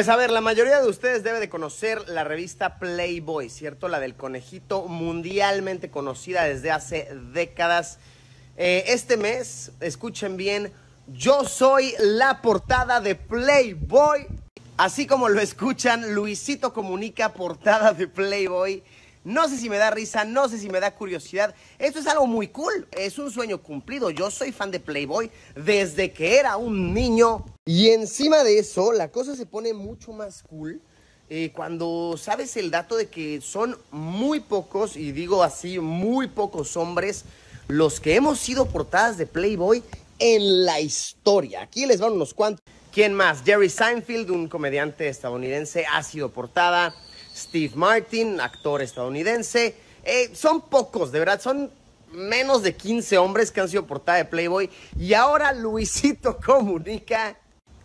Pues a ver, la mayoría de ustedes debe de conocer la revista Playboy, ¿cierto? La del conejito mundialmente conocida desde hace décadas. Eh, este mes, escuchen bien, yo soy la portada de Playboy. Así como lo escuchan, Luisito comunica portada de Playboy. No sé si me da risa, no sé si me da curiosidad. Esto es algo muy cool, es un sueño cumplido. Yo soy fan de Playboy desde que era un niño. Y encima de eso, la cosa se pone mucho más cool eh, cuando sabes el dato de que son muy pocos, y digo así, muy pocos hombres, los que hemos sido portadas de Playboy en la historia. Aquí les van unos cuantos. ¿Quién más? Jerry Seinfeld, un comediante estadounidense, ha sido portada. Steve Martin, actor estadounidense. Eh, son pocos, de verdad, son menos de 15 hombres que han sido portada de Playboy. Y ahora Luisito comunica.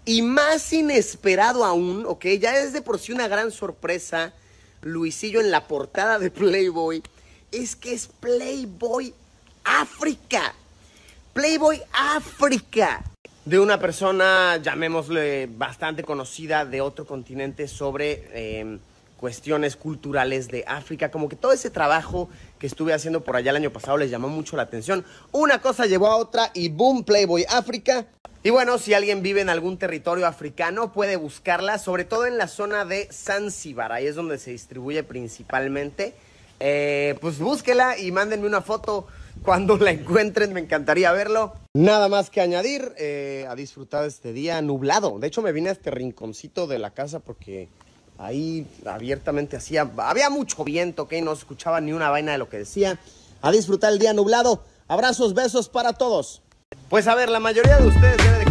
Y más inesperado aún, ok, ya es de por sí una gran sorpresa, Luisillo en la portada de Playboy, es que es Playboy África. Playboy África. De una persona, llamémosle, bastante conocida de otro continente sobre... Eh, cuestiones culturales de África, como que todo ese trabajo que estuve haciendo por allá el año pasado les llamó mucho la atención. Una cosa llevó a otra y boom, Playboy África. Y bueno, si alguien vive en algún territorio africano, puede buscarla, sobre todo en la zona de Zanzíbar, ahí es donde se distribuye principalmente. Eh, pues búsquela y mándenme una foto cuando la encuentren, me encantaría verlo. Nada más que añadir, eh, a disfrutar este día nublado. De hecho, me vine a este rinconcito de la casa porque ahí abiertamente hacía, había mucho viento, que no no escuchaba ni una vaina de lo que decía. A disfrutar el día nublado. Abrazos, besos para todos. Pues a ver, la mayoría de ustedes